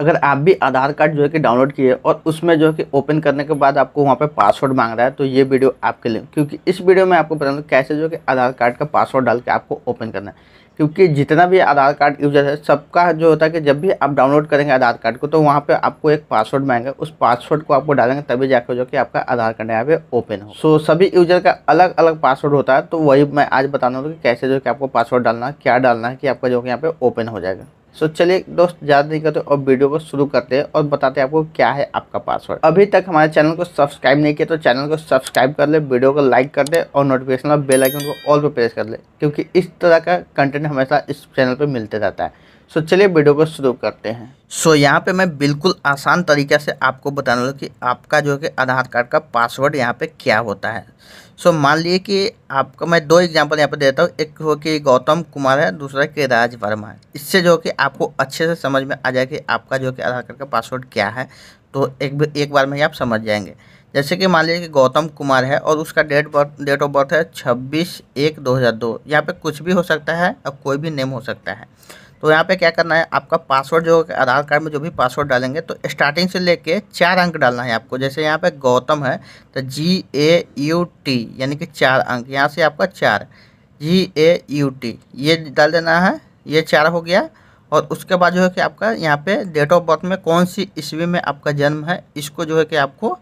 अगर आप भी आधार कार्ड जो है कि डाउनलोड किए और उसमें जो है कि ओपन करने के बाद आपको वहाँ पर पासवर्ड मांग रहा है तो ये वीडियो आपके लिए क्योंकि इस वीडियो में आपको बताऊँ कैसे जो है कि आधार कार्ड का पासवर्ड डाल के आपको ओपन करना है क्योंकि जितना भी आधार कार्ड यूजर है सबका जो होता है कि जब भी आप डाउनलोड करेंगे आधार कार्ड को तो वहाँ पे आपको एक पासवर्ड मांगेगा उस पासवर्ड को आपको डालेंगे तभी जाकर जो कि आपका आधार कार्ड यहाँ पे ओपन हो सो so, सभी यूजर का अलग अलग पासवर्ड होता है तो वही मैं आज बताना हूँ कि कैसे जो कि आपको पासवर्ड डालना है क्या डालना है कि आपका जो कि यहाँ पे ओपन हो जाएगा सो चलिए दोस्त ज़्यादा नहीं करते और वीडियो को शुरू करते हैं और बताते हैं आपको क्या है आपका पासवर्ड अभी तक हमारे चैनल को सब्सक्राइब नहीं किया तो चैनल को सब्सक्राइब कर ले वीडियो को लाइक कर दे और नोटिफिकेशन बेल आइकन को ऑल पर प्रेस कर ले क्योंकि इस तरह का कंटेंट हमेशा इस चैनल पर मिलते रहता है सो चलिए वीडियो को शुरू करते हैं सो so, यहाँ पे मैं बिल्कुल आसान तरीके से आपको बताने लगा कि आपका जो है आधार कार्ड का पासवर्ड यहाँ पे क्या होता है सो so, मान लीजिए कि आपको मैं दो एग्जांपल यहाँ पे देता हूँ एक हो कि गौतम कुमार है दूसरा कि राज वर्मा है इससे जो कि आपको अच्छे से समझ में आ जाए कि आपका जो कि आधार कार्ड का पासवर्ड क्या है तो एक एक बार में ही आप समझ जाएंगे जैसे कि मान लीजिए कि गौतम कुमार है और उसका date birth date of birth है छब्बीस एक दो हज़ार दो यहाँ पर कुछ भी हो सकता है और कोई भी नेम हो सकता है तो यहाँ पे क्या करना है आपका पासवर्ड जो आधार कार्ड में जो भी पासवर्ड डालेंगे तो स्टार्टिंग से लेके चार अंक डालना है आपको जैसे यहाँ पे गौतम है तो जी ए यू टी यानी कि चार अंक यहाँ से आपका चार जी ए यू टी ये डाल देना है ये चार हो गया और उसके बाद जो है कि आपका यहाँ पे डेट ऑफ बर्थ में कौन सी ईस्वी में आपका जन्म है इसको जो है कि आपको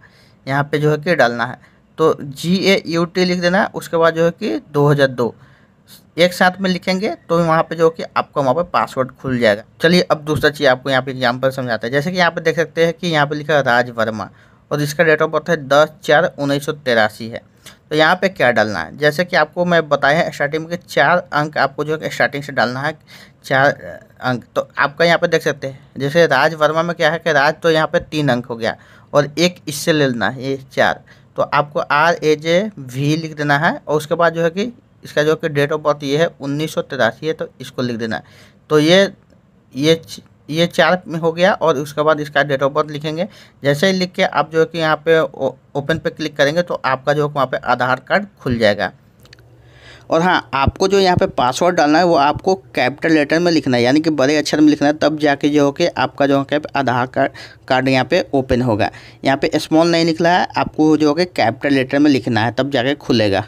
यहाँ पे जो है कि डालना है तो जी ए यू टी लिख देना है उसके बाद जो है कि दो हज़ार दो एक साथ में लिखेंगे तो वहाँ पे जो कि आपका वहाँ पर पासवर्ड खुल जाएगा चलिए अब दूसरा चीज़ आपको यहाँ पे एग्जाम्पल समझाता है जैसे कि यहाँ पे देख सकते हैं कि यहाँ पे लिखा है राज वर्मा और इसका डेट ऑफ बर्थ है दस चार उन्नीस है तो यहाँ पे क्या डालना है जैसे कि आपको मैं बताया स्टार्टिंग में चार अंक आपको जो है स्टार्टिंग से डालना है चार अंक तो आपका यहाँ पे देख सकते हैं जैसे राज वर्मा में क्या है कि राज तो यहाँ पर तीन अंक हो गया और एक इससे ले लेना है ये चार तो आपको आर ए जे वी लिख देना है और उसके बाद जो है कि इसका जो कि डेट ऑफ बर्थ ये है उन्नीस है तो इसको लिख देना है तो ये ये ये चार में हो गया और उसके बाद इसका डेट ऑफ बर्थ लिखेंगे जैसे ही लिख के आप जो है कि यहाँ पे ओपन पे क्लिक करेंगे तो आपका जो है वहाँ पे आधार कार्ड खुल जाएगा और हाँ आपको जो यहाँ पे पासवर्ड डालना है वो आपको कैपिटल लेटर में लिखना है यानी कि बड़े अक्षर में लिखना है तब जाके जो हो कि आपका जो है आधार कार्ड कार्ड यहाँ पे ओपन होगा यहाँ पे स्मॉल नहीं निकला है आपको जो हो कैपिटल लेटर में लिखना है तब जाके खुलेगा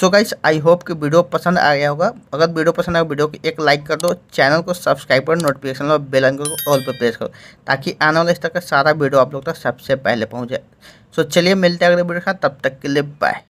सो गाइस आई होप कि वीडियो पसंद आ गया होगा अगर वीडियो पसंद आया वीडियो को एक लाइक कर दो चैनल को सब्सक्राइब करो नोटिफिकेशन और बेल आइकन को ऑल पर प्रेस करो ताकि आने वाले इस तरह का सारा वीडियो आप लोग तक सबसे पहले पहुंच जाए सो so, चलिए मिलते हैं अगले वीडियो का तब तक के लिए बाय